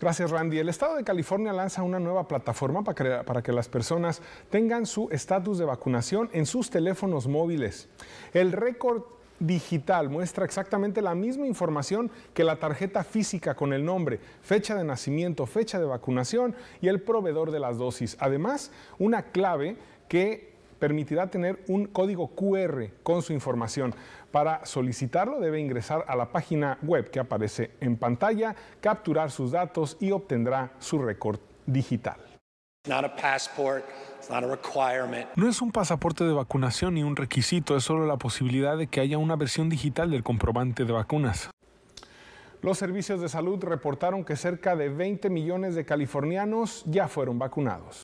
Gracias, Randy. El Estado de California lanza una nueva plataforma para, que las personas tengan su estatus de vacunación en sus teléfonos móviles. El récord digital muestra exactamente la misma información que la tarjeta física con el nombre, fecha de nacimiento, fecha de vacunación y el proveedor de las dosis. Además, una clave que permitirá tener un código QR con su información. Para solicitarlo debe ingresar a la página web que aparece en pantalla, capturar sus datos y obtendrá su récord digital. No es un pasaporte de vacunación ni un requisito, es solo la posibilidad de que haya una versión digital del comprobante de vacunas. Los servicios de salud reportaron que cerca de 20 millones de californianos ya fueron vacunados.